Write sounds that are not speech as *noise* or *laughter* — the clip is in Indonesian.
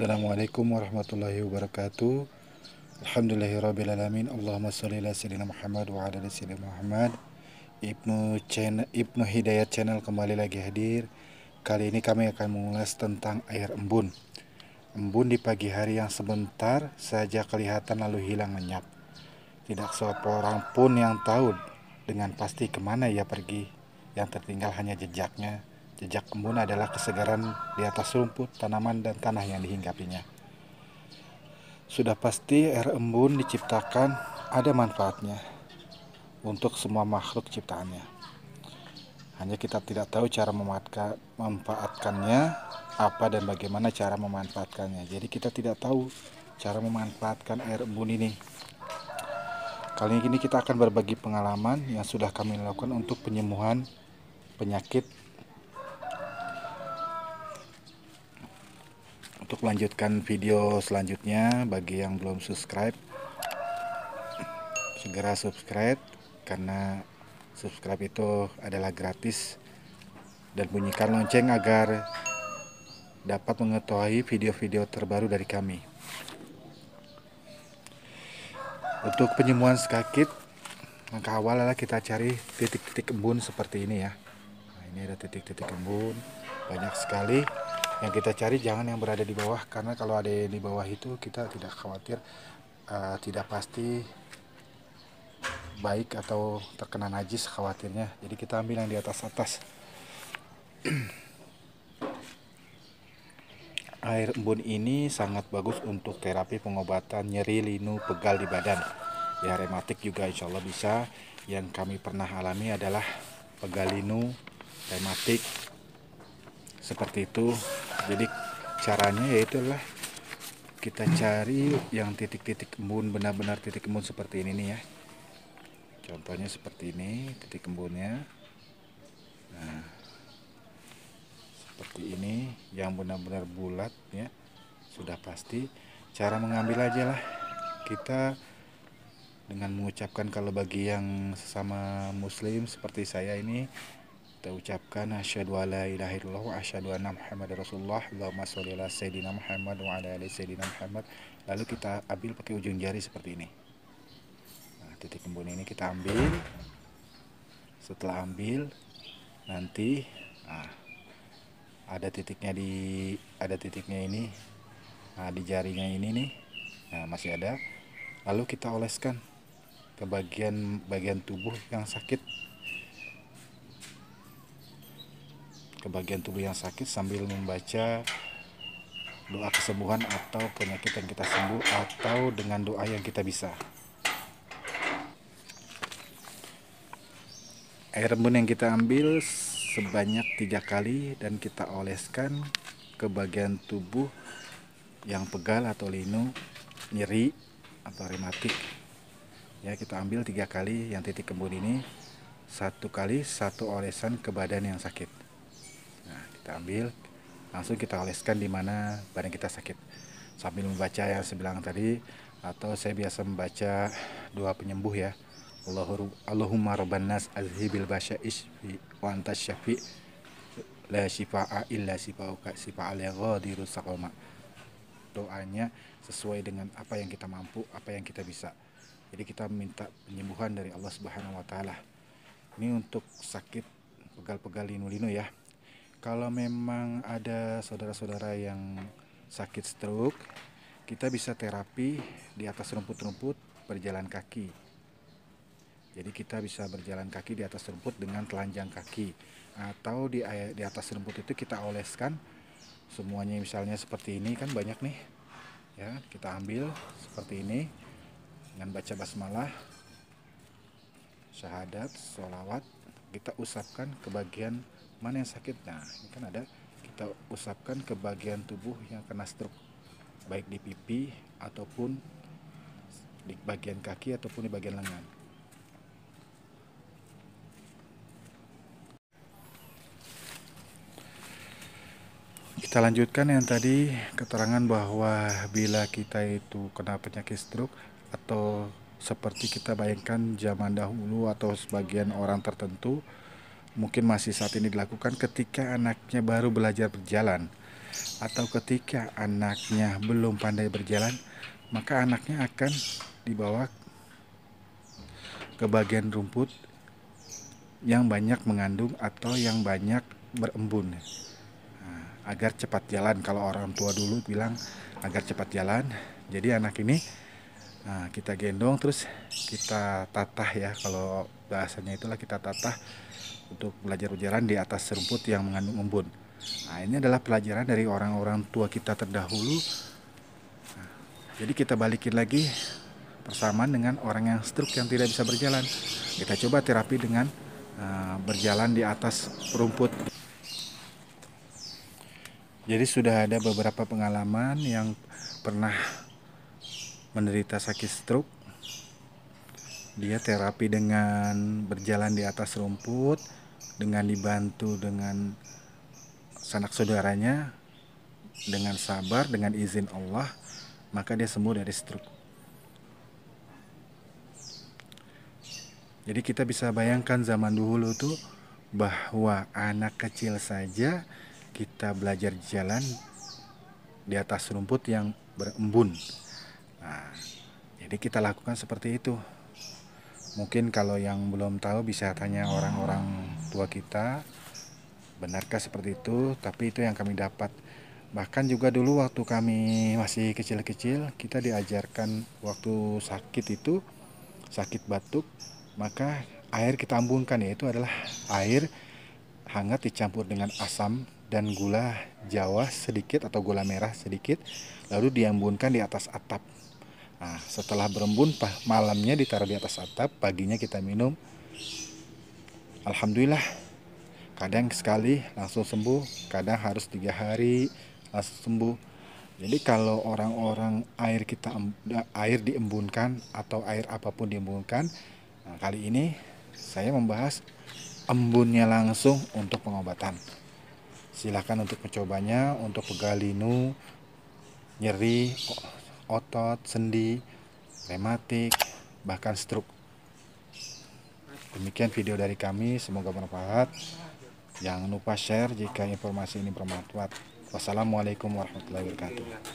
Assalamualaikum warahmatullahi wabarakatuh. Alhamdulillahirrabbilalamin Allahumma salli ala sayyidina Muhammad wa ala sayyidina Muhammad Ibnu, channel, Ibnu Hidayat Channel kembali lagi hadir Kali ini kami akan mengulas tentang air embun Embun di pagi hari yang sebentar saja kelihatan lalu hilang lenyap Tidak seorang pun yang tahu dengan pasti kemana ia pergi Yang tertinggal hanya jejaknya Jejak embun adalah kesegaran di atas rumput, tanaman, dan tanah yang dihinggapinya. Sudah pasti air embun diciptakan ada manfaatnya untuk semua makhluk ciptaannya. Hanya kita tidak tahu cara memanfaatkannya, apa dan bagaimana cara memanfaatkannya. Jadi kita tidak tahu cara memanfaatkan air embun ini. Kali ini kita akan berbagi pengalaman yang sudah kami lakukan untuk penyembuhan penyakit untuk melanjutkan video selanjutnya bagi yang belum subscribe segera subscribe karena subscribe itu adalah gratis dan bunyikan lonceng agar dapat mengetahui video-video terbaru dari kami untuk penyembuhan sakit langkah awal adalah kita cari titik-titik embun seperti ini ya nah, ini ada titik-titik embun banyak sekali yang kita cari jangan yang berada di bawah karena kalau ada yang di bawah itu kita tidak khawatir uh, tidak pasti baik atau terkena najis khawatirnya jadi kita ambil yang di atas atas *clears throat* air embun ini sangat bagus untuk terapi pengobatan nyeri, linu, pegal di badan. Ya rematik juga insya Allah bisa. Yang kami pernah alami adalah pegal linu, rematik, seperti itu jadi caranya yaitu lah kita cari yang titik-titik embun benar-benar titik embun seperti ini nih ya contohnya seperti ini titik embunnya nah seperti ini yang benar-benar bulat ya sudah pasti cara mengambil aja lah kita dengan mengucapkan kalau bagi yang sesama muslim seperti saya ini kita ucapkan asyhadu alla ilaha illallah wa asyhadu anna muhammadar rasulullah Allahumma sholli ala sayidina Muhammad wa ala ali sayidina Muhammad lalu kita ambil pakai ujung jari seperti ini nah, titik embun ini kita ambil setelah ambil nanti nah, ada titiknya di ada titiknya ini nah, di jarinya ini nih nah, masih ada lalu kita oleskan ke bagian bagian tubuh yang sakit ke bagian tubuh yang sakit sambil membaca doa kesembuhan atau penyakit yang kita sembuh atau dengan doa yang kita bisa. Air embun yang kita ambil sebanyak tiga kali dan kita oleskan ke bagian tubuh yang pegal atau linu, nyeri atau rematik. Ya kita ambil tiga kali yang titik embun ini satu kali satu olesan ke badan yang sakit kita ambil langsung kita oleskan di mana badan kita sakit sambil membaca yang saya bilang tadi atau saya biasa membaca doa penyembuh ya Allahumma rabban nas azhibil basya isfi wa antas syafi la shifa'a illa shifa'uka shifa'al ya ghadiru saqama doanya sesuai dengan apa yang kita mampu apa yang kita bisa jadi kita minta penyembuhan dari Allah Subhanahu wa taala ini untuk sakit pegal-pegal linu-linu ya kalau memang ada saudara-saudara yang sakit stroke, kita bisa terapi di atas rumput-rumput berjalan kaki. Jadi kita bisa berjalan kaki di atas rumput dengan telanjang kaki atau di di atas rumput itu kita oleskan semuanya misalnya seperti ini kan banyak nih. Ya, kita ambil seperti ini dengan baca basmalah syahadat, sholawat kita usapkan ke bagian mana yang sakit nah ini kan ada kita usapkan ke bagian tubuh yang kena stroke baik di pipi ataupun di bagian kaki ataupun di bagian lengan kita lanjutkan yang tadi keterangan bahwa bila kita itu kena penyakit stroke atau seperti kita bayangkan zaman dahulu atau sebagian orang tertentu mungkin masih saat ini dilakukan ketika anaknya baru belajar berjalan atau ketika anaknya belum pandai berjalan, maka anaknya akan dibawa ke bagian rumput yang banyak mengandung atau yang banyak berembun nah, agar cepat jalan kalau orang tua dulu bilang agar cepat jalan jadi anak ini nah, kita gendong terus kita tatah ya kalau bahasanya itulah kita tatah untuk belajar ujaran di atas rumput yang mengandung embun. Nah, ini adalah pelajaran dari orang-orang tua kita terdahulu. Nah, jadi kita balikin lagi persamaan dengan orang yang stroke yang tidak bisa berjalan. Kita coba terapi dengan uh, berjalan di atas rumput. Jadi sudah ada beberapa pengalaman yang pernah menderita sakit stroke dia terapi dengan berjalan di atas rumput dengan dibantu dengan sanak saudaranya dengan sabar dengan izin Allah maka dia sembuh dari stroke jadi kita bisa bayangkan zaman dulu tuh bahwa anak kecil saja kita belajar jalan di atas rumput yang berembun nah, jadi kita lakukan seperti itu Mungkin kalau yang belum tahu bisa tanya orang-orang tua kita, benarkah seperti itu? Tapi itu yang kami dapat. Bahkan juga dulu waktu kami masih kecil-kecil, kita diajarkan waktu sakit itu, sakit batuk, maka air kita ambungkan yaitu adalah air hangat dicampur dengan asam dan gula jawa sedikit atau gula merah sedikit lalu diambungkan di atas atap Nah, setelah berembun malamnya ditaruh di atas atap, paginya kita minum. Alhamdulillah. Kadang sekali langsung sembuh, kadang harus tiga hari langsung sembuh. Jadi kalau orang-orang air kita air diembunkan atau air apapun diembunkan, nah kali ini saya membahas embunnya langsung untuk pengobatan. Silahkan untuk mencobanya untuk pegalinu, nyeri, oh otot, sendi, rematik, bahkan stroke. Demikian video dari kami, semoga bermanfaat. Jangan lupa share jika informasi ini bermanfaat. Wassalamualaikum warahmatullahi wabarakatuh.